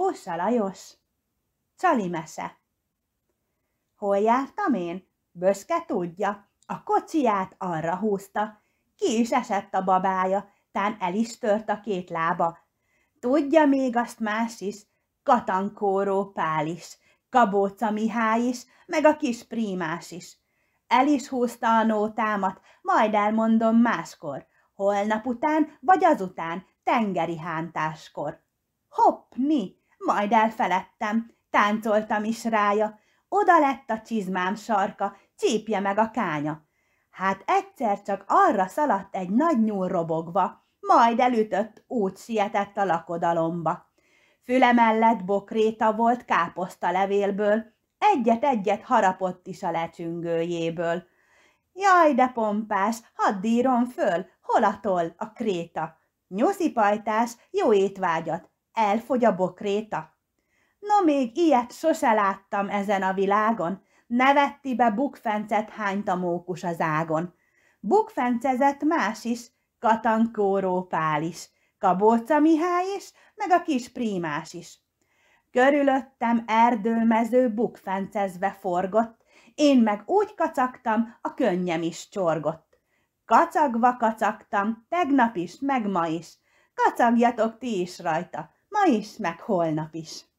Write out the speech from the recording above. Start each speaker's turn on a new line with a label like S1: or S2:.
S1: Hossza Lajos. Csali mese. Hol jártam én? Böske tudja. A kocsiját arra húzta. Ki is esett a babája, tán el is tört a két lába. Tudja még azt más is, Katankóró Pál is, Kabóca Mihály is, meg a kis Prímás is. El is húzta a nótámat, majd elmondom máskor, holnap után vagy azután, tengeri hántáskor. mi? majd elfeledtem, táncoltam is rája, oda lett a csizmám sarka, csípje meg a kánya. Hát egyszer csak arra szaladt egy nagy nyúl robogva, majd elütött, úgy sietett a lakodalomba. Füle mellett bokréta volt káposzta levélből, egyet-egyet harapott is a lecsüngőjéből. Jaj, de pompás, hadd írom föl, hol a toll, a kréta. pajtás, jó étvágyat, Elfogy a bokréta. No még ilyet sose láttam ezen a világon, be bukfencet hányt a mókus az ágon. Bukfencezett más is, katankóró pál is, kabóca Mihály is, meg a kis prímás is. Körülöttem erdőmező bukfencezve forgott, én meg úgy kacagtam, a könnyem is csorgott. Kacagva kacagtam, tegnap is, meg ma is. Kacagjatok ti is rajta, ma is, meg holnap is.